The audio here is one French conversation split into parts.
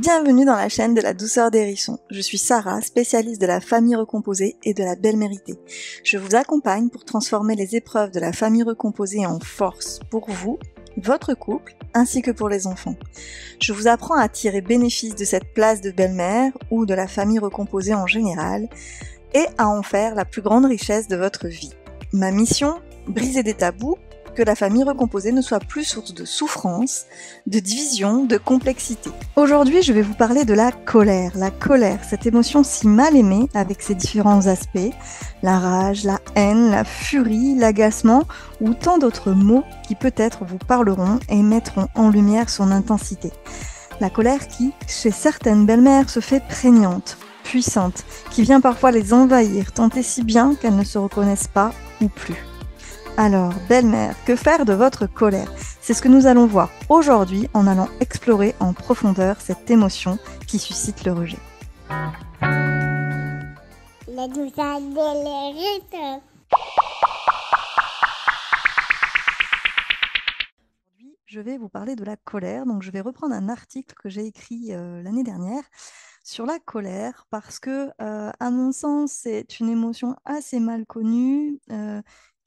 Bienvenue dans la chaîne de la douceur des Je suis Sarah, spécialiste de la famille recomposée et de la belle mérité Je vous accompagne pour transformer les épreuves de la famille recomposée en force pour vous, votre couple, ainsi que pour les enfants. Je vous apprends à tirer bénéfice de cette place de belle-mère ou de la famille recomposée en général et à en faire la plus grande richesse de votre vie. Ma mission Briser des tabous que la famille recomposée ne soit plus source de souffrance, de division, de complexité. Aujourd'hui, je vais vous parler de la colère. La colère, cette émotion si mal aimée avec ses différents aspects, la rage, la haine, la furie, l'agacement ou tant d'autres mots qui peut-être vous parleront et mettront en lumière son intensité. La colère qui, chez certaines belles-mères, se fait prégnante, puissante, qui vient parfois les envahir, tant si bien qu'elles ne se reconnaissent pas ou plus. Alors, belle-mère, que faire de votre colère C'est ce que nous allons voir aujourd'hui en allant explorer en profondeur cette émotion qui suscite le rejet. Aujourd'hui, je vais vous parler de la colère. Donc, je vais reprendre un article que j'ai écrit euh, l'année dernière sur la colère parce que, euh, à mon sens, c'est une émotion assez mal connue euh,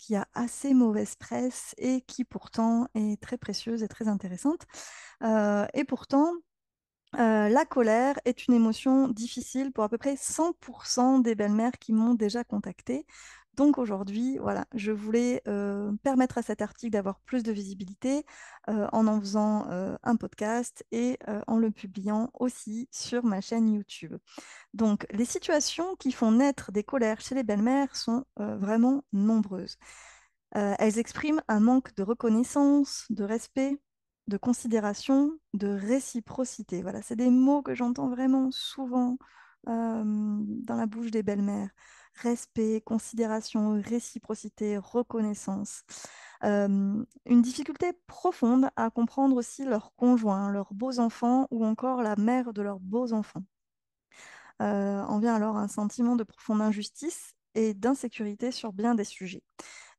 qui a assez mauvaise presse et qui pourtant est très précieuse et très intéressante. Euh, et pourtant, euh, la colère est une émotion difficile pour à peu près 100% des belles-mères qui m'ont déjà contactée. Donc aujourd'hui, voilà, je voulais euh, permettre à cet article d'avoir plus de visibilité euh, en en faisant euh, un podcast et en le publiant aussi sur ma chaîne YouTube. Donc les situations qui font naître des colères chez les belles-mères sont vraiment nombreuses. elles expriment un manque de reconnaissance, de respect, de considération, de réciprocité. Voilà, c'est des mots que j'entends vraiment souvent dans la bouche des belles-mères respect, considération, réciprocité, reconnaissance. une difficulté profonde à comprendre aussi leurs conjoints, leurs beaux-enfants ou encore la mère de leurs beaux-enfants. En vient alors un sentiment de profonde injustice et d'insécurité sur bien des sujets.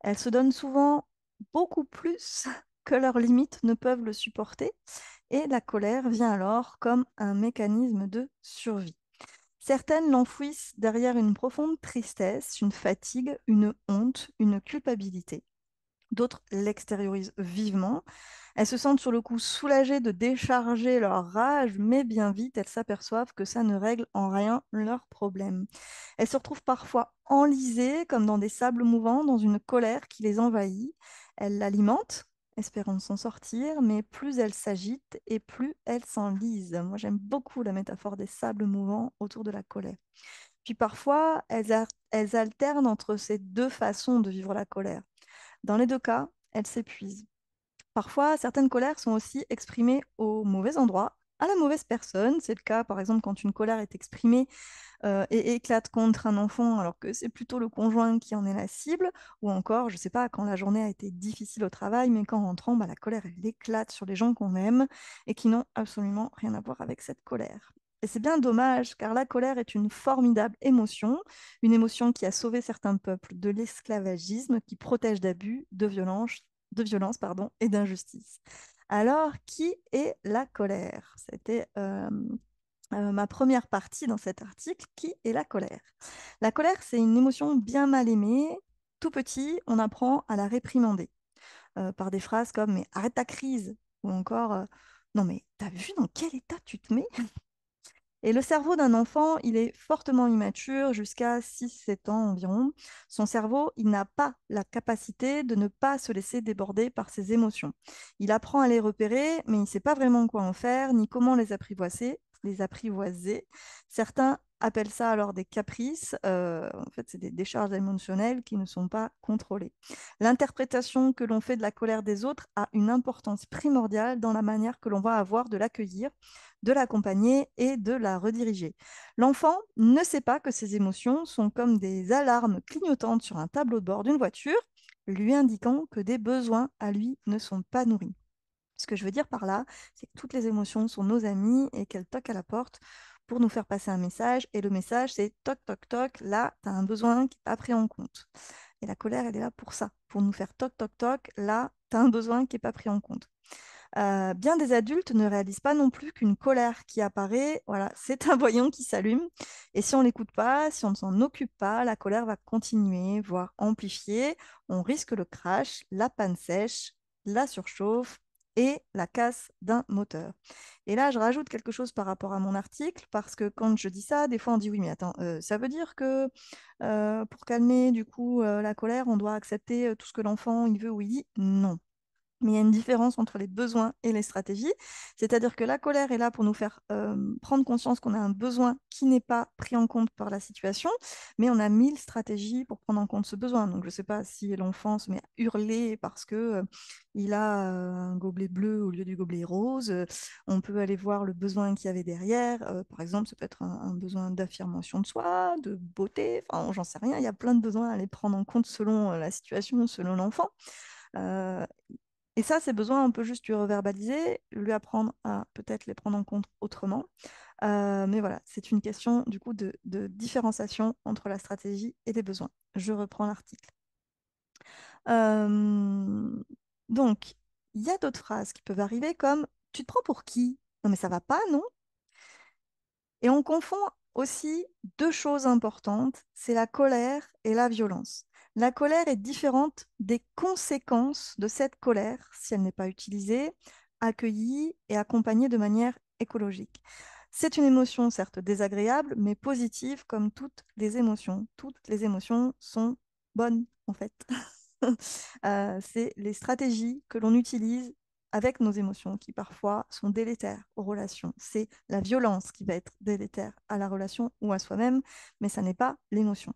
Elles se donnent souvent beaucoup plus que leurs limites ne peuvent le supporter et la colère vient alors comme un mécanisme de survie. Certaines l'enfouissent derrière une profonde tristesse, une fatigue, une honte, une culpabilité. D'autres l'extériorisent vivement. Elles se sentent sur le coup soulagées de décharger leur rage, mais bien vite elles s'aperçoivent que ça ne règle en rien leurs problèmes. Elles se retrouvent parfois enlisées, comme dans des sables mouvants, dans une colère qui les envahit. Elles l'alimentent espérant de s'en sortir, mais plus elle s'agite et plus elle s'enlise. Moi, j'aime beaucoup la métaphore des sables mouvants autour de la colère. Puis parfois, elles alternent entre ces deux façons de vivre la colère. Dans les deux cas, elles s'épuisent. Parfois, certaines colères sont aussi exprimées au mauvais endroit, à la mauvaise personne. C'est le cas, par exemple, quand une colère est exprimée euh, et éclate contre un enfant alors que c'est plutôt le conjoint qui en est la cible, ou encore, je ne sais pas, quand la journée a été difficile au travail, mais qu'en rentrant, bah, la colère, elle éclate sur les gens qu'on aime et qui n'ont absolument rien à voir avec cette colère. Et c'est bien dommage, car la colère est une formidable émotion, une émotion qui a sauvé certains peuples de l'esclavagisme, qui protège d'abus, de violence, de violence pardon, et d'injustice. Alors, qui est la colère C'était ma première partie dans cet article. Qui est la colère La colère, c'est une émotion bien mal aimée. Tout petit, on apprend à la réprimander par des phrases comme ⁇ mais arrête ta crise ⁇ ou encore Non mais t'as vu dans quel état tu te mets et le cerveau d'un enfant, il est fortement immature jusqu'à 6-7 ans environ. Son cerveau, il n'a pas la capacité de ne pas se laisser déborder par ses émotions. Il apprend à les repérer, mais il ne sait pas vraiment quoi en faire, ni comment les apprivoiser. Les apprivoiser. Certains appellent ça alors des caprices. Euh, en fait, c'est des décharges émotionnelles qui ne sont pas contrôlées. L'interprétation que l'on fait de la colère des autres a une importance primordiale dans la manière que l'on va avoir de l'accueillir, de l'accompagner et de la rediriger. L'enfant ne sait pas que ses émotions sont comme des alarmes clignotantes sur un tableau de bord d'une voiture, lui indiquant que des besoins à lui ne sont pas nourris. Ce que je veux dire par là, c'est que toutes les émotions sont nos amies et qu'elles toquent à la porte pour nous faire passer un message. Et le message, c'est toc, toc, toc, là, tu as un besoin qui n'est pas pris en compte. Et la colère, elle est là pour ça, pour nous faire toc, toc, toc, là, tu as un besoin qui n'est pas pris en compte. Euh, bien des adultes ne réalisent pas non plus qu'une colère qui apparaît, voilà, c'est un voyant qui s'allume. Et si on l'écoute pas, si on ne s'en occupe pas, la colère va continuer, voire amplifier. On risque le crash, la panne sèche, la surchauffe et la casse d'un moteur. Et là, je rajoute quelque chose par rapport à mon article, parce que quand je dis ça, des fois on dit oui, mais attends, euh, ça veut dire que euh, pour calmer du coup la colère, on doit accepter tout ce que l'enfant il veut ou il dit Non. Mais il y a une différence entre les besoins et les stratégies. C'est-à-dire que la colère est là pour nous faire euh, prendre conscience qu'on a un besoin qui n'est pas pris en compte par la situation, mais on a mille stratégies pour prendre en compte ce besoin. Donc je ne sais pas si l'enfant se met à hurler parce que euh, il a euh, un gobelet bleu au lieu du gobelet rose. on peut aller voir le besoin qu'il y avait derrière. par exemple, ça peut être un, besoin d'affirmation de soi, de beauté. Enfin, j'en sais rien. Il y a plein de besoins à aller prendre en compte selon la situation, selon l'enfant. Et ça, ces besoins, on peut juste lui reverbaliser, lui apprendre à peut-être les prendre en compte autrement. Euh, mais voilà, c'est une question du coup de, différenciation entre la stratégie et les besoins. Je reprends l'article. Euh, donc, il y a d'autres phrases qui peuvent arriver comme Tu te prends pour qui Non, mais ça va pas, non Et on confond aussi deux choses importantes c'est la colère et la violence. La colère est différente des conséquences de cette colère si elle n'est pas utilisée, accueillie et accompagnée de manière écologique. C'est une émotion certes désagréable, mais positive comme toutes les émotions. Toutes les émotions sont bonnes en fait. Euh, c'est les stratégies que l'on utilise avec nos émotions qui parfois sont délétères aux relations. C'est la violence qui va être délétère à la relation ou à soi-même, mais ça n'est pas l'émotion.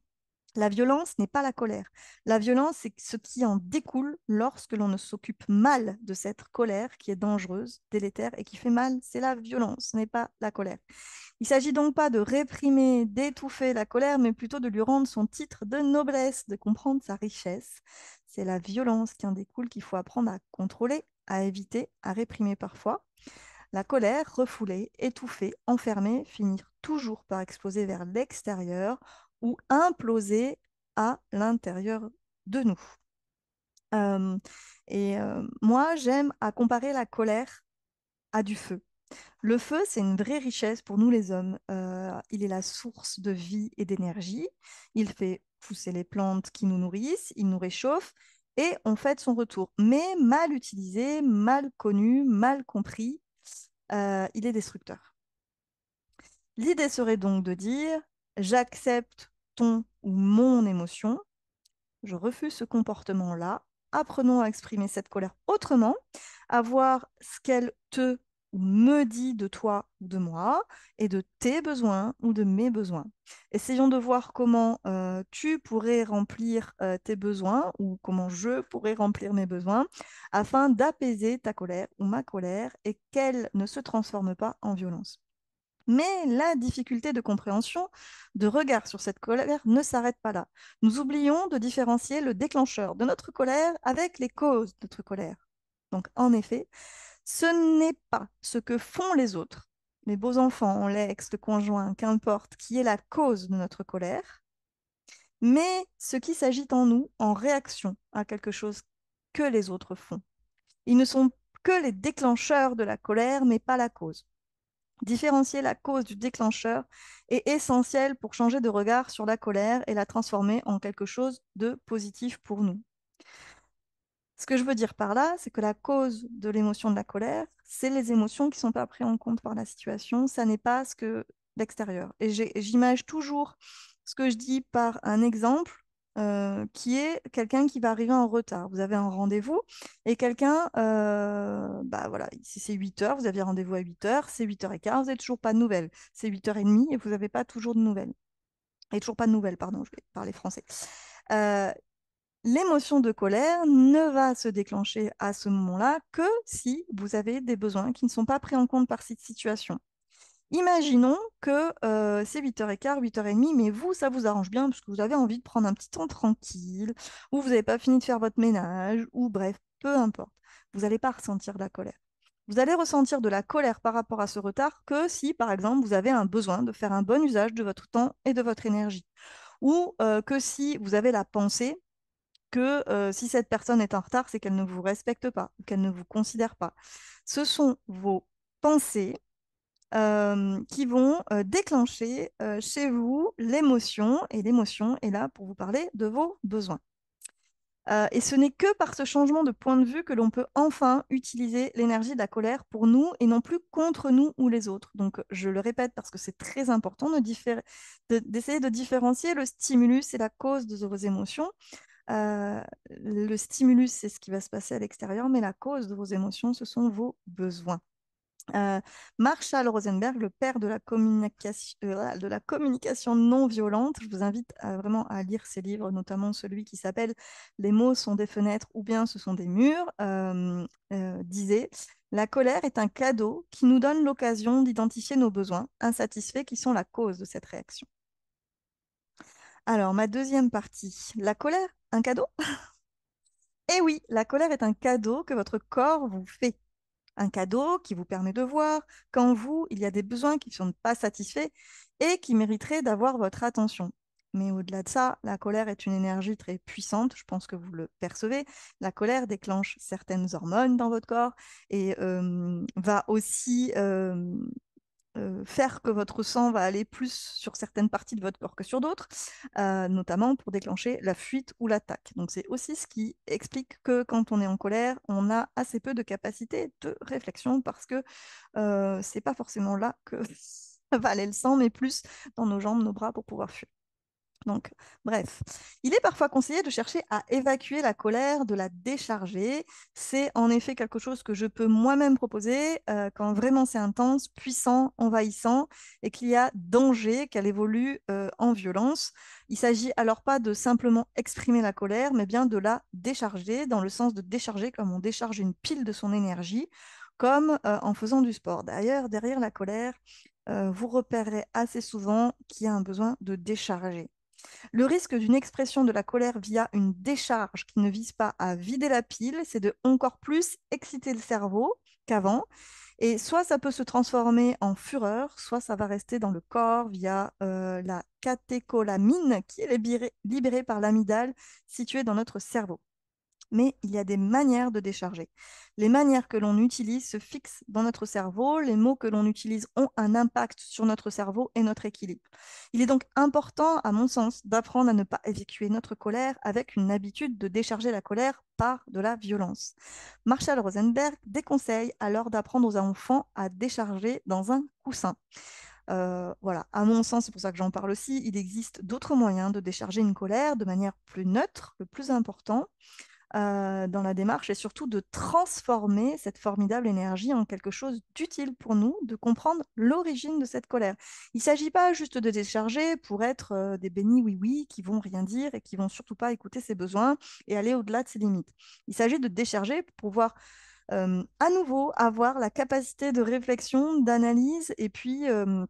La violence n'est pas la colère. La violence, c'est ce qui en découle lorsque l'on ne s'occupe mal de cette colère qui est dangereuse, délétère et qui fait mal. C'est la violence, ce n'est pas la colère. Il ne s'agit donc pas de réprimer, d'étouffer la colère, mais plutôt de lui rendre son titre de noblesse, de comprendre sa richesse. C'est la violence qui en découle qu'il faut apprendre à contrôler, à éviter, à réprimer parfois. La colère, refouler, étouffée, enfermée, finir toujours par exploser vers l'extérieur ou imploser à l'intérieur de nous. Euh, et euh, moi, j'aime à comparer la colère à du feu. Le feu, c'est une vraie richesse pour nous les hommes. Euh, il est la source de vie et d'énergie. Il fait pousser les plantes qui nous nourrissent, il nous réchauffe et on fait son retour. Mais mal utilisé, mal connu, mal compris, il est destructeur. L'idée serait donc de dire, j'accepte ou mon émotion. Je refuse ce comportement-là. Apprenons à exprimer cette colère autrement, à voir ce qu'elle te ou me dit de toi ou de moi et de tes besoins ou de mes besoins. Essayons de voir comment euh, tu pourrais remplir euh, tes besoins ou comment je pourrais remplir mes besoins afin d'apaiser ta colère ou ma colère et qu'elle ne se transforme pas en violence. Mais la difficulté de compréhension, de regard sur cette colère ne s'arrête pas là. Nous oublions de différencier le déclencheur de notre colère avec les causes de notre colère. Donc en effet, ce n'est pas ce que font les autres, les beaux enfants, l'ex, le conjoint, qu'importe, qui est la cause de notre colère, mais ce qui s'agit en nous en réaction à quelque chose que les autres font. Ils ne sont que les déclencheurs de la colère, mais pas la cause. Différencier la cause du déclencheur est essentiel pour changer de regard sur la colère et la transformer en quelque chose de positif pour nous. Ce que je veux dire par là, c'est que la cause de l'émotion de la colère, c'est les émotions qui ne sont pas prises en compte par la situation, ça n'est pas ce que l'extérieur. Et j'image toujours ce que je dis par un exemple euh, qui est quelqu'un qui va arriver en retard. Vous avez un rendez-vous et quelqu'un, euh, bah voilà, si c'est 8 heures, vous aviez rendez-vous à 8 heures, c'est 8 h 15 vous n'avez toujours pas de nouvelles. C'est 8 h 30 et vous n'avez pas toujours de nouvelles. Et toujours pas de nouvelles, pardon, je vais parler français. Euh, l'émotion de colère ne va se déclencher à ce moment-là que si vous avez des besoins qui ne sont pas pris en compte par cette situation. Imaginons que c'est 8h15, 8h30, mais vous, ça vous arrange bien parce que vous avez envie de prendre un petit temps tranquille, ou vous n'avez pas fini de faire votre ménage, ou bref, peu importe. Vous n'allez pas ressentir de la colère. Vous allez ressentir de la colère par rapport à ce retard que si, par exemple, vous avez un besoin de faire un bon usage de votre temps et de votre énergie. Ou que si vous avez la pensée que si cette personne est en retard, c'est qu'elle ne vous respecte pas, qu'elle ne vous considère pas. Ce sont vos pensées qui vont déclencher chez vous l'émotion. Et l'émotion est là pour vous parler de vos besoins. et ce n'est que par ce changement de point de vue que l'on peut enfin utiliser l'énergie de la colère pour nous et non plus contre nous ou les autres. Donc, je le répète parce que c'est très important d'essayer de, différencier le stimulus et la cause de vos émotions. le stimulus, c'est ce qui va se passer à l'extérieur, mais la cause de vos émotions, ce sont vos besoins. Euh, Marshall Rosenberg, le père euh, de la, communication, non violente. Je vous invite vraiment à lire ses livres, notamment celui qui s'appelle Les mots sont des fenêtres ou bien ce sont des murs, euh, disait La colère est un cadeau qui nous donne l'occasion d'identifier nos besoins insatisfaits qui sont la cause de cette réaction. Alors, ma deuxième partie, la colère, un cadeau Eh oui, la colère est un cadeau que votre corps vous fait un cadeau qui vous permet de voir qu'en vous, il y a des besoins qui ne sont pas satisfaits et qui mériteraient d'avoir votre attention. Mais au-delà de ça, la colère est une énergie très puissante, je pense que vous le percevez. La colère déclenche certaines hormones dans votre corps et va aussi euh, faire que votre sang va aller plus sur certaines parties de votre corps que sur d'autres, euh, notamment pour déclencher la fuite ou l'attaque. Donc c'est aussi ce qui explique que quand on est en colère, on a assez peu de capacité de réflexion parce que euh, c'est pas forcément là que va aller le sang, mais plus dans nos jambes, nos bras pour pouvoir fuir. Donc, bref, il est parfois conseillé de chercher à évacuer la colère, de la décharger. C'est en effet quelque chose que je peux moi-même proposer euh, quand vraiment c'est intense, puissant, envahissant et qu'il y a danger qu'elle évolue euh, en violence. Il s'agit alors pas de simplement exprimer la colère, mais bien de la décharger dans le sens de décharger comme on décharge une pile de son énergie, comme euh, en faisant du sport. D'ailleurs, derrière la colère, vous repérez assez souvent qu'il y a un besoin de décharger. Le risque d'une expression de la colère via une décharge qui ne vise pas à vider la pile, c'est de encore plus exciter le cerveau qu'avant. Et soit ça peut se transformer en fureur, soit ça va rester dans le corps via euh, la catécholamine qui est libérée, par l'amygdale située dans notre cerveau mais il y a des manières de décharger. Les manières que l'on utilise se fixent dans notre cerveau, les mots que l'on utilise ont un impact sur notre cerveau et notre équilibre. Il est donc important, à mon sens, d'apprendre à ne pas évacuer notre colère avec une habitude de décharger la colère par de la violence. Marshall Rosenberg déconseille alors d'apprendre aux enfants à décharger dans un coussin. Euh, voilà, à mon sens, c'est pour ça que j'en parle aussi, il existe d'autres moyens de décharger une colère de manière plus neutre, le plus important, euh, dans la démarche et surtout de transformer cette formidable énergie en quelque chose d'utile pour nous, de comprendre l'origine de cette colère. Il ne s'agit pas juste de décharger pour être euh, des bénis oui-oui qui vont rien dire et qui vont surtout pas écouter ses besoins et aller au-delà de ses limites. Il s'agit de décharger pour pouvoir à nouveau avoir la capacité de réflexion, d'analyse et puis de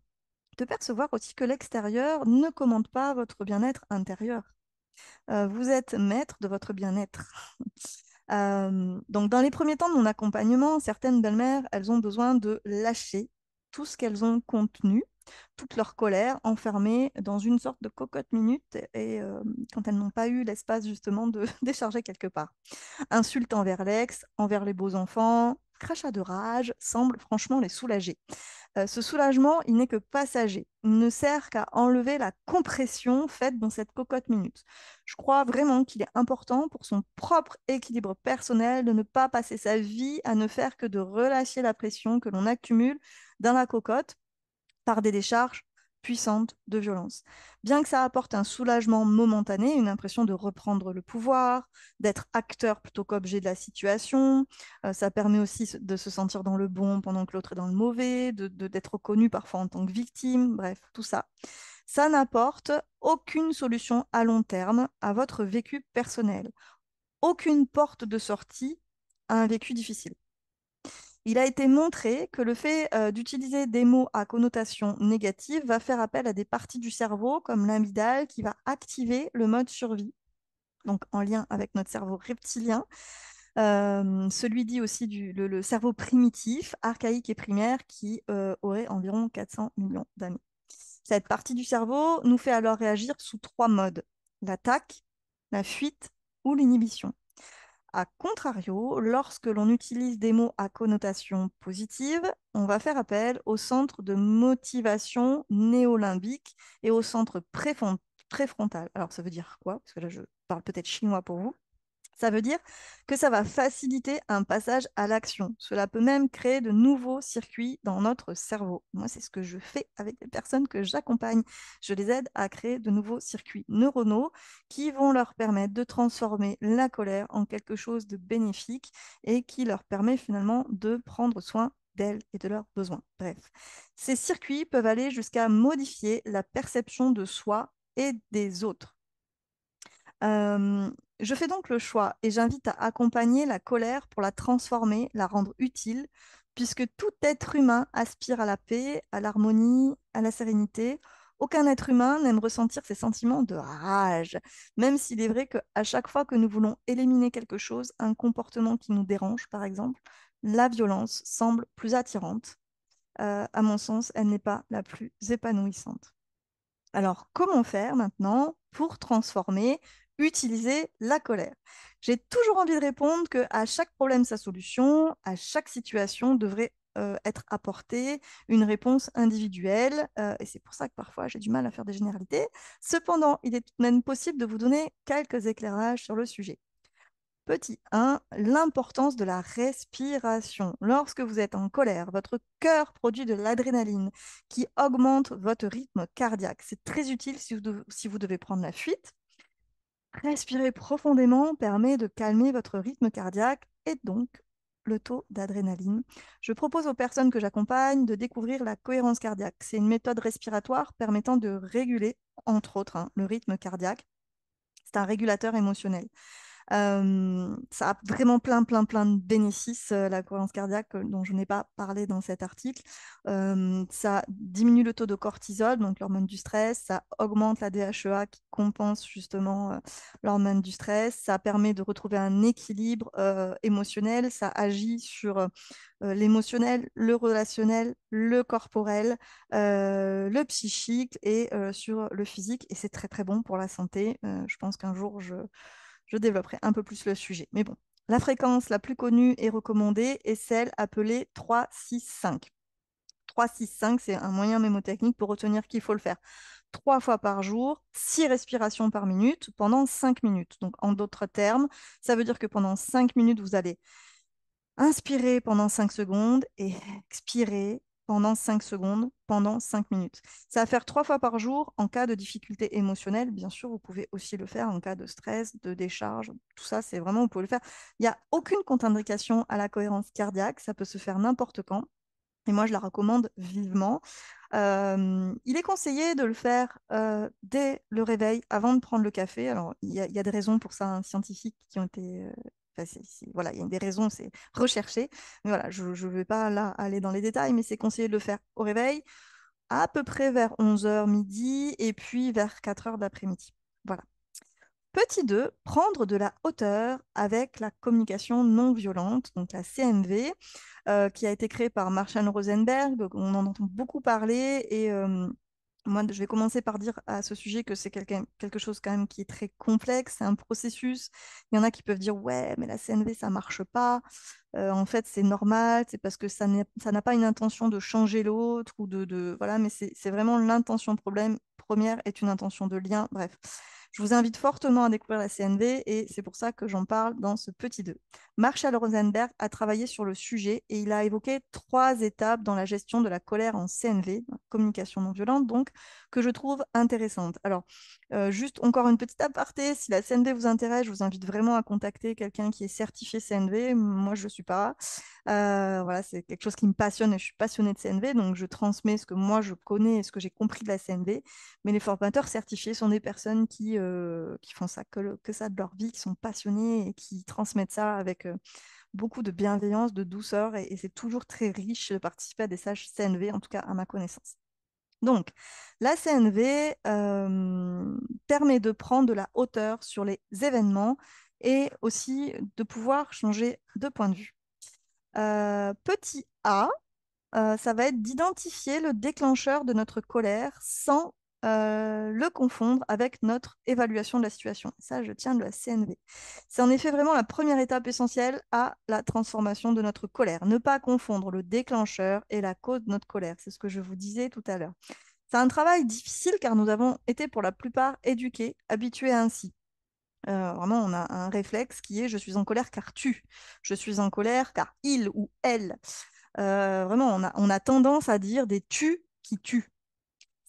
percevoir aussi que l'extérieur ne commande pas votre bien-être intérieur. Euh, vous êtes maître de votre bien-être. Euh, donc, dans les premiers temps de mon accompagnement, certaines belles-mères, elles ont besoin de lâcher tout ce qu'elles ont contenu, toute leur colère enfermée dans une sorte de cocotte minute et euh, quand elles n'ont pas eu l'espace justement de décharger quelque part. Insultes envers l'ex, envers les beaux enfants, crachats de rage semblent franchement les soulager. Euh, ce soulagement, il n'est que passager, il ne sert qu'à enlever la compression faite dans cette cocotte minute. Je crois vraiment qu'il est important pour son propre équilibre personnel de ne pas passer sa vie à ne faire que de relâcher la pression que l'on accumule dans la cocotte par des décharges puissante de violence. Bien que ça apporte un soulagement momentané, une impression de reprendre le pouvoir, d'être acteur plutôt qu'objet de la situation, euh, ça permet aussi de se sentir dans le bon pendant que l'autre est dans le mauvais, d'être reconnu parfois en tant que victime, bref, tout ça. Ça n'apporte aucune solution à long terme à votre vécu personnel, aucune porte de sortie à un vécu difficile il a été montré que le fait euh, d'utiliser des mots à connotation négative va faire appel à des parties du cerveau comme l'amygdale qui va activer le mode survie, donc en lien avec notre cerveau reptilien, euh, celui dit aussi le, cerveau primitif, archaïque et primaire qui euh, aurait environ 400 millions d'années. Cette partie du cerveau nous fait alors réagir sous trois modes, l'attaque, la fuite ou l'inhibition. A contrario, lorsque l'on utilise des mots à connotation positive, on va faire appel au centre de motivation néolimbique et au centre préfrontal. Alors ça veut dire quoi Parce que là, je parle peut-être chinois pour vous. Ça veut dire que ça va faciliter un passage à l'action. Cela peut même créer de nouveaux circuits dans notre cerveau. Moi, c'est ce que je fais avec les personnes que j'accompagne. Je les aide à créer de nouveaux circuits neuronaux qui vont leur permettre de transformer la colère en quelque chose de bénéfique et qui leur permet finalement de prendre soin d'elles et de leurs besoins. Bref, ces circuits peuvent aller jusqu'à modifier la perception de soi et des autres. Euh, je fais donc le choix et j'invite à accompagner la colère pour la transformer, la rendre utile, puisque tout être humain aspire à la paix, à l'harmonie, à la sérénité. Aucun être humain n'aime ressentir ces sentiments de rage, même s'il est vrai qu'à chaque fois que nous voulons éliminer quelque chose, un comportement qui nous dérange par exemple, la violence semble plus attirante. Euh, à mon sens, elle n'est pas la plus épanouissante. Alors, comment faire maintenant pour transformer utiliser la colère J'ai toujours envie de répondre que à chaque problème sa solution, à chaque situation devrait euh, être apportée une réponse individuelle. Euh, et c'est pour ça que parfois j'ai du mal à faire des généralités. Cependant, il est même possible de vous donner quelques éclairages sur le sujet. Petit 1, l'importance de la respiration. Lorsque vous êtes en colère, votre cœur produit de l'adrénaline qui augmente votre rythme cardiaque. C'est très utile si vous devez prendre la fuite Respirer profondément permet de calmer votre rythme cardiaque et donc le taux d'adrénaline. Je propose aux personnes que j'accompagne de découvrir la cohérence cardiaque. C'est une méthode respiratoire permettant de réguler, entre autres, hein, le rythme cardiaque. C'est un régulateur émotionnel ça a vraiment plein, plein, plein de bénéfices, la cohérence cardiaque, dont je n'ai pas parlé dans cet article. ça diminue le taux de cortisol, donc l'hormone du stress. Ça augmente la DHEA qui compense justement l'hormone du stress. Ça permet de retrouver un équilibre émotionnel. Ça agit sur l'émotionnel, le relationnel, le corporel, le psychique et sur le physique. Et c'est très, très bon pour la santé. je pense qu'un jour, je je développerai un peu plus le sujet. Mais bon, la fréquence la plus connue et recommandée est celle appelée 3-6-5. 3-6-5, c'est un moyen mémotechnique pour retenir qu'il faut le faire trois fois par jour, six respirations par minute pendant cinq minutes. Donc, en d'autres termes, ça veut dire que pendant cinq minutes, vous allez inspirer pendant cinq secondes et expirer pendant 5 secondes, pendant 5 minutes. Ça va faire trois fois par jour en cas de difficulté émotionnelle. Bien sûr, vous pouvez aussi le faire en cas de stress, de décharge. Tout ça, c'est vraiment, vous pouvez le faire. Il n'y a aucune contre-indication à la cohérence cardiaque. Ça peut se faire n'importe quand. Et moi, je la recommande vivement. Euh, il est conseillé de le faire euh, dès le réveil, avant de prendre le café. Alors, il y, a des raisons pour ça un hein, scientifiques qui ont été euh, voilà, il y a des raisons, c'est recherché. Mais voilà, je ne vais pas là aller dans les détails, mais c'est conseillé de le faire au réveil, à peu près vers 11h midi, et puis vers 4h d'après-midi. Voilà. Petit 2, prendre de la hauteur avec la communication non violente, donc la CNV, euh, qui a été créée par Marshall Rosenberg. On en entend beaucoup parler et euh, moi, je vais commencer par dire à ce sujet que c'est quelque, chose quand même qui est très complexe, c'est un processus. Il y en a qui peuvent dire ouais, mais la CNV ça marche pas en fait c'est normal, c'est parce que ça n'a pas une intention de changer l'autre ou de, voilà, mais c'est vraiment l'intention problème première est une intention de lien. Bref, je vous invite fortement à découvrir la CNV et c'est pour ça que j'en parle dans ce petit 2. Marshall Rosenberg a travaillé sur le sujet et il a évoqué trois étapes dans la gestion de la colère en CNV, communication non violente donc, que je trouve intéressante. Alors, juste encore une petite aparté, si la CNV vous intéresse, je vous invite vraiment à contacter quelqu'un qui est certifié CNV. Moi, je suis pas. Euh, voilà, c'est quelque chose qui me passionne et je suis passionnée de CNV, donc je transmets ce que moi je connais et ce que j'ai compris de la CNV. Mais les formateurs certifiés sont des personnes qui, euh, qui font ça que, que, ça de leur vie, qui sont passionnées et qui transmettent ça avec euh, beaucoup de bienveillance, de douceur, et, c'est toujours très riche de participer à des stages CNV, en tout cas à ma connaissance. Donc, la CNV permet de prendre de la hauteur sur les événements et aussi de pouvoir changer de point de vue. Euh, petit a, euh, ça va être d'identifier le déclencheur de notre colère sans euh, le confondre avec notre évaluation de la situation. Ça, je tiens de la CNV. C'est en effet vraiment la première étape essentielle à la transformation de notre colère. Ne pas confondre le déclencheur et la cause de notre colère. C'est ce que je vous disais tout à l'heure. C'est un travail difficile car nous avons été pour la plupart éduqués, habitués ainsi. Euh, vraiment, on a un réflexe qui est je suis en colère car tu, je suis en colère car il ou elle. Euh, vraiment, on a, on a tendance à dire des tu qui tuent.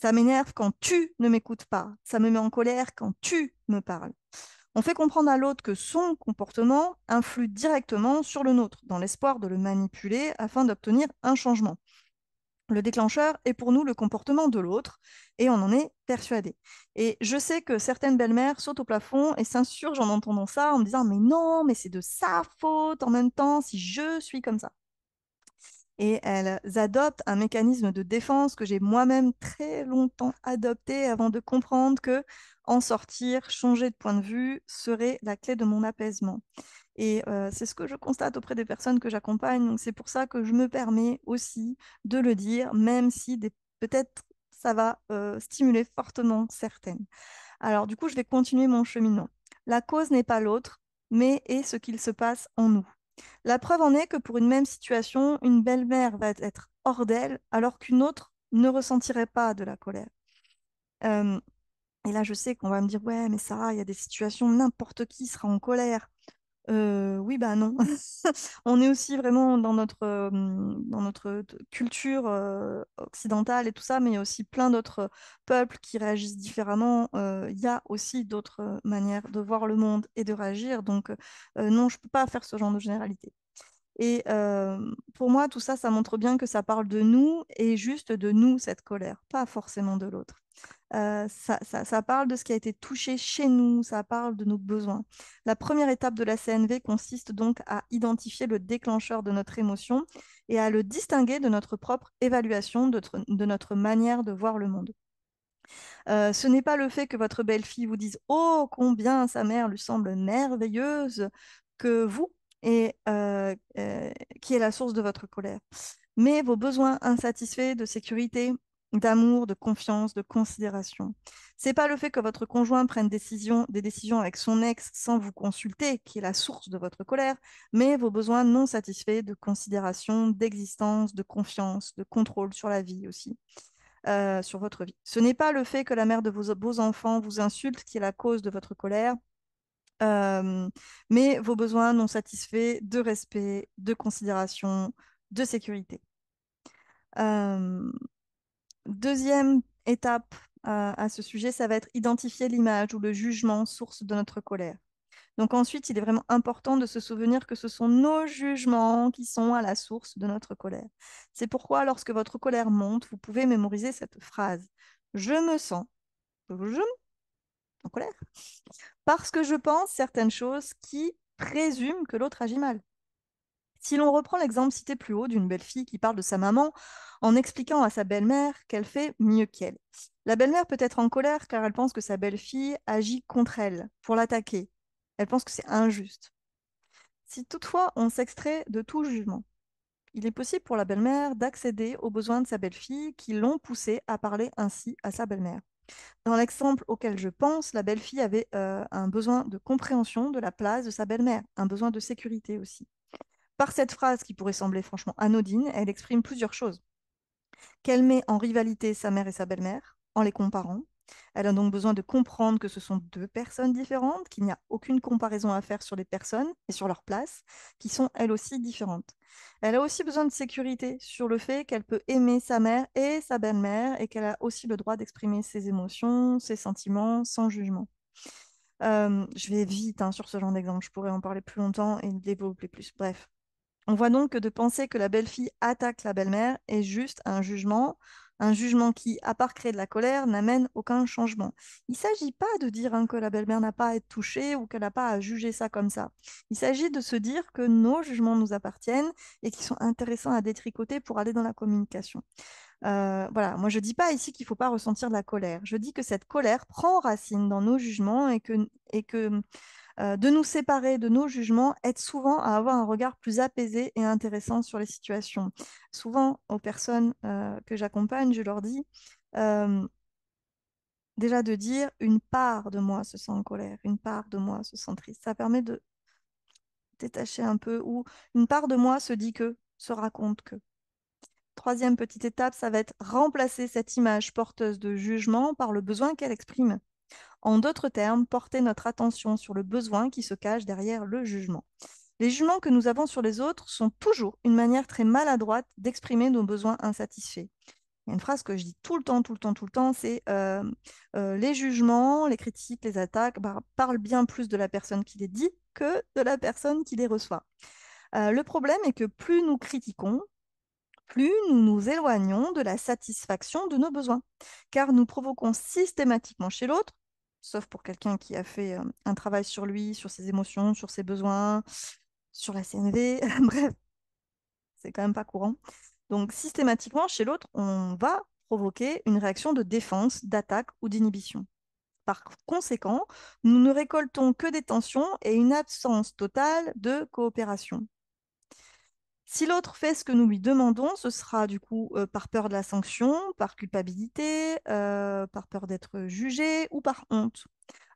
Ça m'énerve quand tu ne m'écoutes pas. Ça me met en colère quand tu me parles. On fait comprendre à l'autre que son comportement influe directement sur le nôtre, dans l'espoir de le manipuler afin d'obtenir un changement. Le déclencheur est pour nous le comportement de l'autre et on en est persuadé. Et je sais que certaines belles-mères sautent au plafond et s'insurgent en entendant ça, en me disant Mais non, mais c'est de sa faute en même temps si je suis comme ça. Et elles adoptent un mécanisme de défense que j'ai moi-même très longtemps adopté avant de comprendre que en sortir, changer de point de vue serait la clé de mon apaisement. Et c'est ce que je constate auprès des personnes que j'accompagne. Donc c'est pour ça que je me permets aussi de le dire, même si peut-être ça va stimuler fortement certaines. Alors du coup, je vais continuer mon cheminement. La cause n'est pas l'autre, mais est ce qu'il se passe en nous. La preuve en est que pour une même situation, une belle-mère va être hors d'elle, alors qu'une autre ne ressentirait pas de la colère. et là, je sais qu'on va me dire, ouais, mais Sarah, il y a des situations, n'importe qui sera en colère oui, bah non. on est aussi vraiment dans notre, dans notre culture occidentale et tout ça, mais il y a aussi plein d'autres peuples qui réagissent différemment. Il y a aussi d'autres manières de voir le monde et de réagir. Donc non, je ne peux pas faire ce genre de généralité. Et pour moi, tout ça, ça montre bien que ça parle de nous et juste de nous, cette colère, pas forcément de l'autre. ça, parle de ce qui a été touché chez nous, ça parle de nos besoins. La première étape de la CNV consiste donc à identifier le déclencheur de notre émotion et à le distinguer de notre propre évaluation, de, notre manière de voir le monde. ce n'est pas le fait que votre belle-fille vous dise ⁇ Oh, combien sa mère lui semble merveilleuse !⁇ que vous, et euh, euh, qui est la source de votre colère. Mais vos besoins insatisfaits de sécurité, d'amour, de confiance, de considération. Ce n'est pas le fait que votre conjoint prenne des décisions avec son ex sans vous consulter qui est la source de votre colère, mais vos besoins non satisfaits de considération, d'existence, de confiance, de contrôle sur la vie aussi. Euh, sur votre vie. Ce n'est pas le fait que la mère de vos beaux enfants vous insulte qui est la cause de votre colère, mais vos besoins non satisfaits de respect, de considération, de sécurité. deuxième étape à ce sujet, ça va être identifier l'image ou le jugement source de notre colère. Donc ensuite, il est vraiment important de se souvenir que ce sont nos jugements qui sont à la source de notre colère. C'est pourquoi lorsque votre colère monte, vous pouvez mémoriser cette phrase. Je me sens, en colère, parce que je pense certaines choses qui présument que l'autre agit mal. Si l'on reprend l'exemple cité plus haut d'une belle fille qui parle de sa maman en expliquant à sa belle-mère qu'elle fait mieux qu'elle. La belle-mère peut être en colère car elle pense que sa belle-fille agit contre elle pour l'attaquer. Elle pense que c'est injuste. Si toutefois on s'extrait de tout jugement, il est possible pour la belle-mère d'accéder aux besoins de sa belle-fille qui l'ont poussée à parler ainsi à sa belle-mère. Dans l'exemple auquel je pense, la belle-fille avait euh, un besoin de compréhension de la place de sa belle-mère, un besoin de sécurité aussi. Par cette phrase qui pourrait sembler franchement anodine, elle exprime plusieurs choses. Qu'elle met en rivalité sa mère et sa belle-mère, en les comparant. Elle a donc besoin de comprendre que ce sont deux personnes différentes, qu'il n'y a aucune comparaison à faire sur les personnes et sur leur place, qui sont elles aussi différentes elle a aussi besoin de sécurité sur le fait qu'elle peut aimer sa mère et sa belle-mère et qu'elle a aussi le droit d'exprimer ses émotions, ses sentiments sans jugement. je vais vite hein, sur ce genre d'exemple, je pourrais en parler plus longtemps et développer plus. Bref. On voit donc que de penser que la belle-fille attaque la belle-mère est juste un jugement un jugement qui, à part créer de la colère, n'amène aucun changement. Il ne s'agit pas de dire hein, que la belle-mère n'a pas à être touchée ou qu'elle n'a pas à juger ça comme ça. Il s'agit de se dire que nos jugements nous appartiennent et qu'ils sont intéressants à détricoter pour aller dans la communication. Euh, voilà, moi je ne dis pas ici qu'il ne faut pas ressentir de la colère. Je dis que cette colère prend racine dans nos jugements et que euh, de nous séparer de nos jugements aide souvent à avoir un regard plus apaisé et intéressant sur les situations. Souvent, aux personnes euh, que j'accompagne, je leur dis euh, déjà de dire une part de moi se sent en colère, une part de moi se sent triste. Ça permet de détacher un peu ou une part de moi se dit que, se raconte que. Troisième petite étape, ça va être remplacer cette image porteuse de jugement par le besoin qu'elle exprime. En d'autres termes, porter notre attention sur le besoin qui se cache derrière le jugement. Les jugements que nous avons sur les autres sont toujours une manière très maladroite d'exprimer nos besoins insatisfaits. Il y a une phrase que je dis tout le temps, tout le temps, tout le temps, c'est euh, euh, les jugements, les critiques, les attaques parlent bien plus de la personne qui les dit que de la personne qui les reçoit. Euh, le problème est que plus nous critiquons, plus nous nous éloignons de la satisfaction de nos besoins, car nous provoquons systématiquement chez l'autre sauf pour quelqu'un qui a fait un travail sur lui, sur ses émotions, sur ses besoins, sur la CNV, bref, c'est quand même pas courant. Donc systématiquement, chez l'autre, on va provoquer une réaction de défense, d'attaque ou d'inhibition. Par conséquent, nous ne récoltons que des tensions et une absence totale de coopération. Si l'autre fait ce que nous lui demandons, ce sera du coup euh, par peur de la sanction, par culpabilité, euh, par peur d'être jugé ou par honte.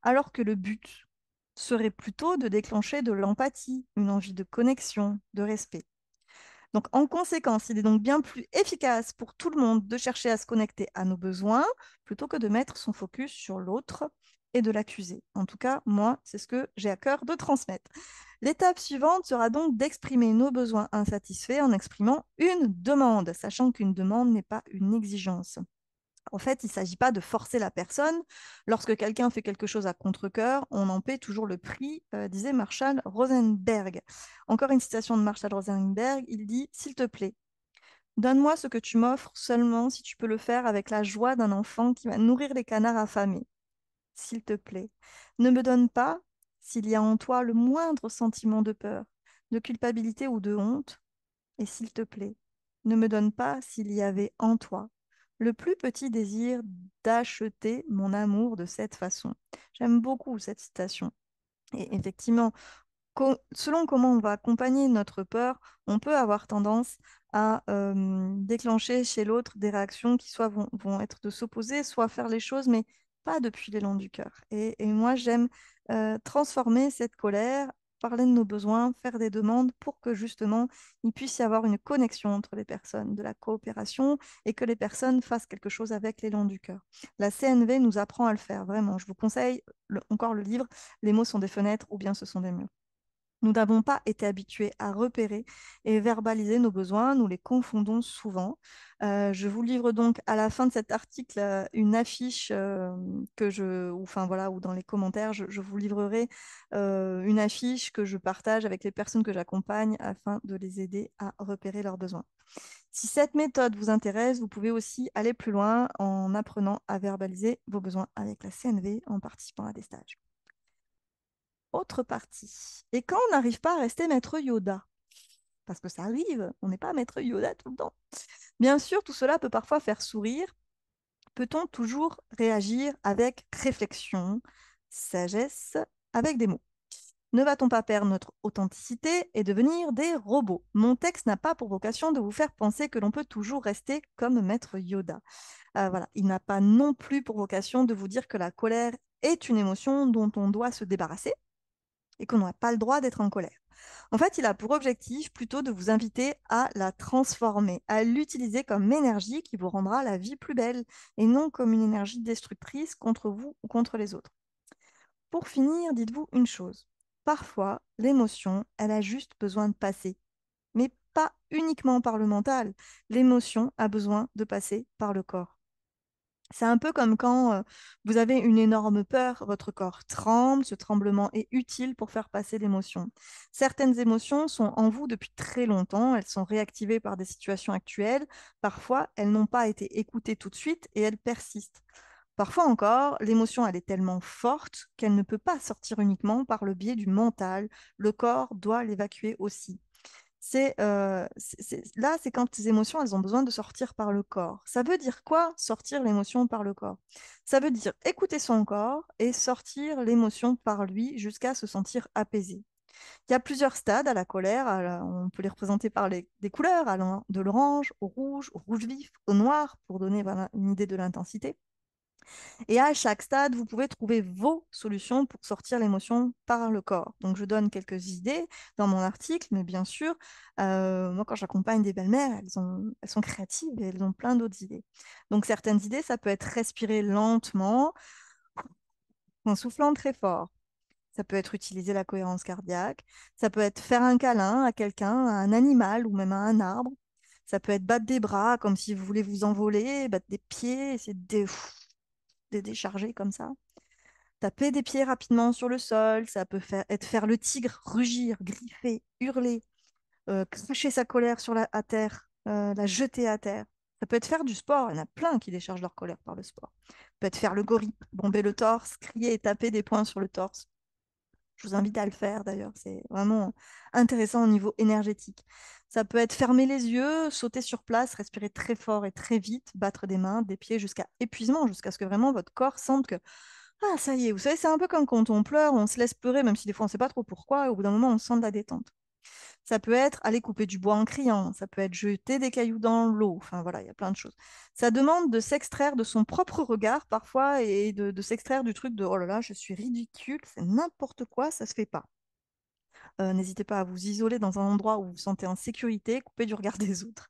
Alors que le but serait plutôt de déclencher de l'empathie, une envie de connexion, de respect. Donc en conséquence, il est donc bien plus efficace pour tout le monde de chercher à se connecter à nos besoins plutôt que de mettre son focus sur l'autre et de l'accuser. En tout cas, moi, c'est ce que j'ai à cœur de transmettre. L'étape suivante sera donc d'exprimer nos besoins insatisfaits en exprimant une demande, sachant qu'une demande n'est pas une exigence. En fait, il ne s'agit pas de forcer la personne. Lorsque quelqu'un fait quelque chose à contre-coeur, on en paie toujours le prix, euh, disait Marshall Rosenberg. Encore une citation de Marshall Rosenberg, il dit S'il te plaît, donne-moi ce que tu m'offres seulement si tu peux le faire avec la joie d'un enfant qui va nourrir les canards affamés s'il te plaît. Ne me donne pas, s'il y a en toi le moindre sentiment de peur, de culpabilité ou de honte, et s'il te plaît, ne me donne pas, s'il y avait en toi, le plus petit désir d'acheter mon amour de cette façon. J'aime beaucoup cette citation. Et effectivement, selon comment on va accompagner notre peur, on peut avoir tendance à déclencher chez l'autre des réactions qui soit vont, vont être de s'opposer, soit faire les choses, mais pas depuis l'élan du cœur. Et, moi, j'aime euh, transformer cette colère, parler de nos besoins, faire des demandes pour que justement il puisse y avoir une connexion entre les personnes, de la coopération et que les personnes fassent quelque chose avec l'élan du cœur. La CNV nous apprend à le faire, vraiment. Je vous conseille encore le livre Les mots sont des fenêtres ou bien ce sont des murs. Nous n'avons pas été habitués à repérer et verbaliser nos besoins, nous les confondons souvent. Euh, je vous livre donc à la fin de cet article euh, une affiche euh, que je, ou enfin voilà, ou dans les commentaires, je, vous livrerai une affiche que je partage avec les personnes que j'accompagne afin de les aider à repérer leurs besoins. Si cette méthode vous intéresse, vous pouvez aussi aller plus loin en apprenant à verbaliser vos besoins avec la CNV en participant à des stages autre partie. Et quand on n'arrive pas à rester maître Yoda, parce que ça arrive, on n'est pas maître Yoda tout le temps. Bien sûr, tout cela peut parfois faire sourire. Peut-on toujours réagir avec réflexion, sagesse, avec des mots ne va-t-on pas perdre notre authenticité et devenir des robots Mon texte n'a pas pour vocation de vous faire penser que l'on peut toujours rester comme maître Yoda. Euh, voilà, il n'a pas non plus pour vocation de vous dire que la colère est une émotion dont on doit se débarrasser et qu'on n'a pas le droit d'être en colère. En fait, il a pour objectif plutôt de vous inviter à la transformer, à l'utiliser comme énergie qui vous rendra la vie plus belle et non comme une énergie destructrice contre vous ou contre les autres. Pour finir, dites-vous une chose. Parfois, l'émotion, elle a juste besoin de passer, mais pas uniquement par le mental. L'émotion a besoin de passer par le corps. C'est un peu comme quand vous avez une énorme peur, votre corps tremble, ce tremblement est utile pour faire passer l'émotion. Certaines émotions sont en vous depuis très longtemps, elles sont réactivées par des situations actuelles, parfois elles n'ont pas été écoutées tout de suite et elles persistent. Parfois encore, l'émotion elle est tellement forte qu'elle ne peut pas sortir uniquement par le biais du mental, le corps doit l'évacuer aussi c'est là, c'est quand tes émotions, elles ont besoin de sortir par le corps. Ça veut dire quoi sortir l'émotion par le corps Ça veut dire écouter son corps et sortir l'émotion par lui jusqu'à se sentir apaisé. Il y a plusieurs stades à la colère, on peut les représenter par les, des couleurs, allant de l'orange au rouge, au rouge vif, au noir, pour donner une idée de l'intensité. Et à chaque stade, vous pouvez trouver vos solutions pour sortir l'émotion par le corps. Donc, je donne quelques idées dans mon article, mais bien sûr, euh, moi, quand j'accompagne des belles-mères, elles, sont créatives et elles ont plein d'autres idées. Donc, certaines idées, ça peut être respirer lentement, en soufflant très fort. Ça peut être utiliser la cohérence cardiaque. Ça peut être faire un câlin à quelqu'un, à un animal ou même à un arbre. Ça peut être battre des bras comme si vous voulez vous envoler, battre des pieds, essayer de des déchargés comme ça. Taper des pieds rapidement sur le sol, ça peut faire, être faire le tigre rugir, griffer, hurler, euh, cracher sa colère sur la, à terre, euh, la jeter à terre. Ça peut être faire du sport, il y en a plein qui déchargent leur colère par le sport. Ça peut être faire le gorille, bomber le torse, crier et taper des poings sur le torse. Je vous invite à le faire d'ailleurs, c'est vraiment intéressant au niveau énergétique. Ça peut être fermer les yeux, sauter sur place, respirer très fort et très vite, battre des mains, des pieds jusqu'à épuisement, jusqu'à ce que vraiment votre corps sente que ah ça y est, vous savez, c'est un peu comme quand on pleure, on se laisse pleurer, même si des fois on ne sait pas trop pourquoi, au bout d'un moment on sent de la détente. Ça peut être aller couper du bois en criant, ça peut être jeter des cailloux dans l'eau, enfin voilà, il y a plein de choses. Ça demande de s'extraire de son propre regard parfois et de, s'extraire du truc de oh là là, je suis ridicule, c'est n'importe quoi, ça se fait pas. Euh, n'hésitez pas à vous isoler dans un endroit où vous vous sentez en sécurité, couper du regard des autres.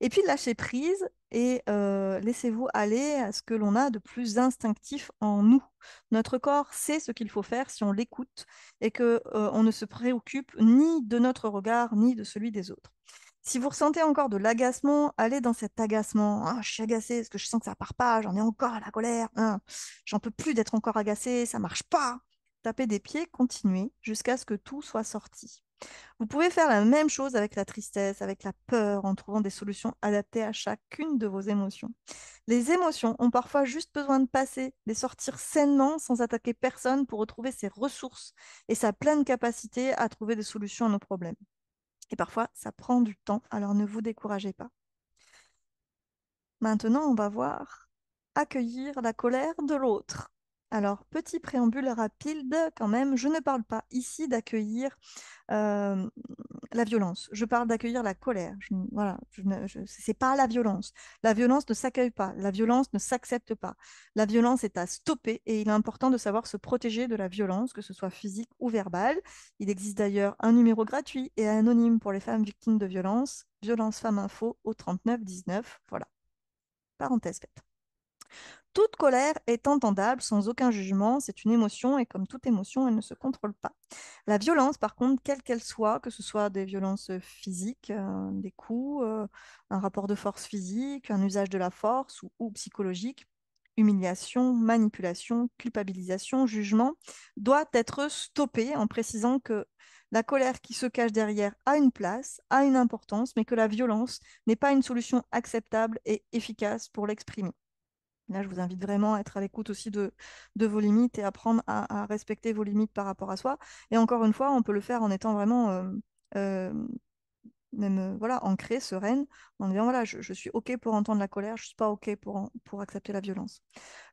Et puis lâchez prise et laissez-vous aller à ce que l'on a de plus instinctif en nous. Notre corps sait ce qu'il faut faire si on l'écoute et qu'on on ne se préoccupe ni de notre regard ni de celui des autres. Si vous ressentez encore de l'agacement, allez dans cet agacement. Ah, je suis agacée parce que je sens que ça part pas, j'en ai encore la colère. Hein, j'en peux plus d'être encore agacée, ça marche pas. Tapez des pieds, continuez jusqu'à ce que tout soit sorti. Vous pouvez faire la même chose avec la tristesse, avec la peur, en trouvant des solutions adaptées à chacune de vos émotions. Les émotions ont parfois juste besoin de passer, de sortir sainement sans attaquer personne pour retrouver ses ressources et sa pleine capacité à trouver des solutions à nos problèmes. Et parfois, ça prend du temps, alors ne vous découragez pas. Maintenant, on va voir accueillir la colère de l'autre. Alors, petit préambule rapide quand même, je ne parle pas ici d'accueillir la violence, je parle d'accueillir la colère. voilà, je, c'est pas la violence. La violence ne s'accueille pas, la violence ne s'accepte pas. La violence est à stopper et il est important de savoir se protéger de la violence, que ce soit physique ou verbale. Il existe d'ailleurs un numéro gratuit et anonyme pour les femmes victimes de violence Violence Femmes Info au 39 19. Voilà. Parenthèse faite. Toute colère est entendable sans aucun jugement, c'est une émotion et comme toute émotion, elle ne se contrôle pas. La violence, par contre, quelle qu'elle soit, que ce soit des violences physiques, euh, des coups, euh, un rapport de force physique, un usage de la force ou psychologique, humiliation, manipulation, culpabilisation, jugement, doit être stoppée en précisant que la colère qui se cache derrière a une place, a une importance, mais que la violence n'est pas une solution acceptable et efficace pour l'exprimer. Là, je vous invite vraiment à être à l'écoute aussi de, vos limites et apprendre à, respecter vos limites par rapport à soi. Et encore une fois, on peut le faire en étant vraiment euh, euh, euh voilà, ancrée, sereine, en disant voilà, je, suis OK pour entendre la colère, je ne suis pas OK pour, accepter la violence.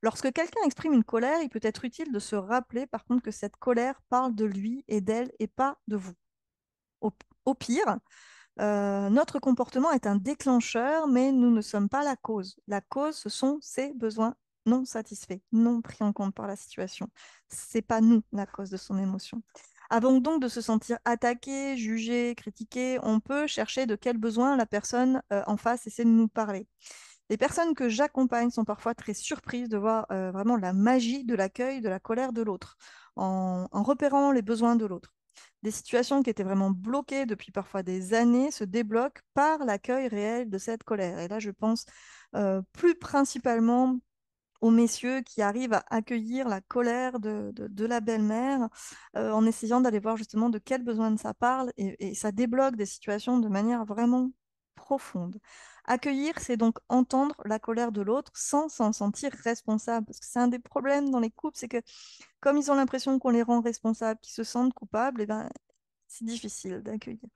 Lorsque quelqu'un exprime une colère, il peut être utile de se rappeler par contre que cette colère parle de lui et d'elle et pas de vous. au pire, notre comportement est un déclencheur, mais nous ne sommes pas la cause. La cause, ce sont ses besoins non satisfaits, non pris en compte par la situation. C'est pas nous la cause de son émotion. Avant donc de se sentir attaqué, jugé, critiqué, on peut chercher de quels besoins la personne en face essaie de nous parler. Les personnes que j'accompagne sont parfois très surprises de voir vraiment la magie de l'accueil, de la colère de l'autre, en repérant les besoins de l'autre. Des situations qui étaient vraiment bloquées depuis parfois des années se débloquent par l'accueil réel de cette colère. Et là, je pense euh, plus principalement aux messieurs qui arrivent à accueillir la colère de, de, la belle-mère euh, en essayant d'aller voir justement de quel besoin ça parle et, ça débloque des situations de manière vraiment profonde. Accueillir, c'est donc entendre la colère de l'autre sans s'en sentir responsable. Parce que c'est un des problèmes dans les couples, c'est que comme ils ont l'impression qu'on les rend responsables, qu'ils se sentent coupables, et eh ben, c'est difficile d'accueillir.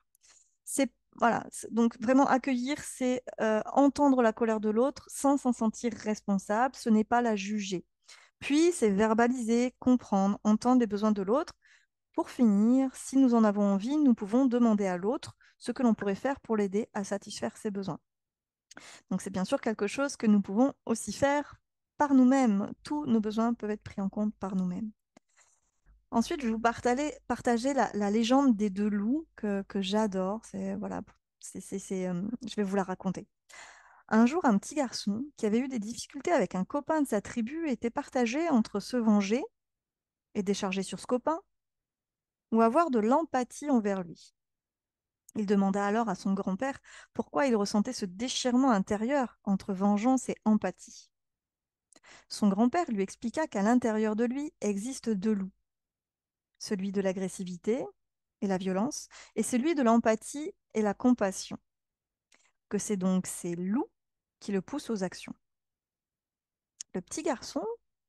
C'est voilà, donc vraiment accueillir, c'est euh, entendre la colère de l'autre sans s'en sentir responsable, ce n'est pas la juger. Puis, c'est verbaliser, comprendre, entendre les besoins de l'autre. Pour finir, si nous en avons envie, nous pouvons demander à l'autre ce que l'on pourrait faire pour l'aider à satisfaire ses besoins. Donc c'est bien sûr quelque chose que nous pouvons aussi faire par nous-mêmes. Tous nos besoins peuvent être pris en compte par nous-mêmes. Ensuite, je vais vous partager, la, légende des deux loups que, j'adore. C'est voilà, euh, je vais vous la raconter. Un jour, un petit garçon qui avait eu des difficultés avec un copain de sa tribu était partagé entre se venger et décharger sur ce copain, ou avoir de l'empathie envers lui. Il demanda alors à son grand-père pourquoi il ressentait ce déchirement intérieur entre vengeance et empathie. Son grand-père lui expliqua qu'à l'intérieur de lui existent deux loups, celui de l'agressivité et la violence, et celui de l'empathie et la compassion, que c'est donc ces loups qui le poussent aux actions. Le petit garçon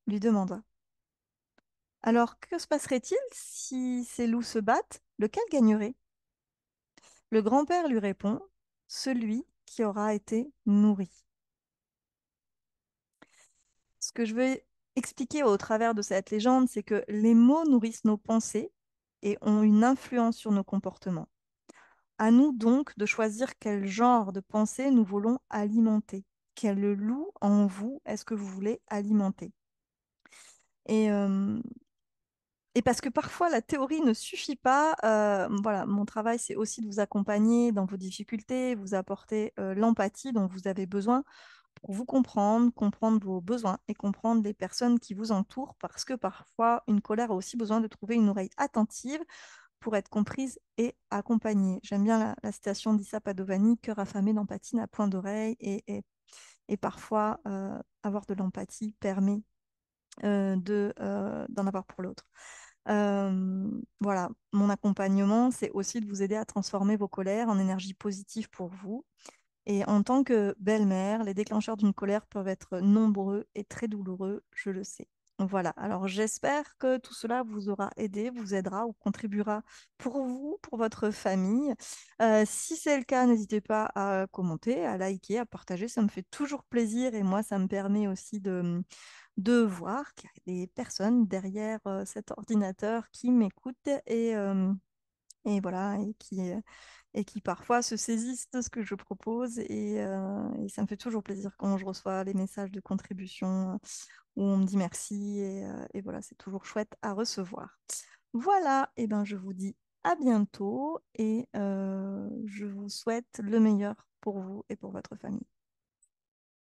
lui demanda Alors que se passerait-il si ces loups se battent Lequel gagnerait le grand-père lui répond Celui qui aura été nourri. Ce que je veux expliquer au travers de cette légende, c'est que les mots nourrissent nos pensées et ont une influence sur nos comportements. À nous donc de choisir quel genre de pensée nous voulons alimenter. Quel loup en vous est-ce que vous voulez alimenter Et et parce que parfois la théorie ne suffit pas. Euh, voilà, mon travail, c'est aussi de vous accompagner dans vos difficultés, vous apporter euh, l'empathie dont vous avez besoin pour vous comprendre, comprendre vos besoins et comprendre les personnes qui vous entourent, parce que parfois une colère a aussi besoin de trouver une oreille attentive pour être comprise et accompagnée. J'aime bien la, citation d'Issa Padovani, cœur affamé d'empathie n'a point d'oreille et, parfois euh, avoir de l'empathie permet d'en avoir pour l'autre voilà, mon accompagnement, c'est aussi de vous aider à transformer vos colères en énergie positive pour vous. Et en tant que belle-mère, les déclencheurs d'une colère peuvent être nombreux et très douloureux, je le sais. Voilà, alors j'espère que tout cela vous aura aidé, vous aidera ou contribuera pour vous, pour votre famille. si c'est le cas, n'hésitez pas à commenter, à liker, à partager, ça me fait toujours plaisir et moi, ça me permet aussi de, de voir qu'il y a des personnes derrière cet ordinateur qui m'écoutent et, voilà, et qui, et qui parfois se saisissent de ce que je propose. Et, ça me fait toujours plaisir quand je reçois les messages de contribution où on me dit merci. Et, voilà, c'est toujours chouette à recevoir. Voilà, et ben je vous dis à bientôt et je vous souhaite le meilleur pour vous et pour votre famille.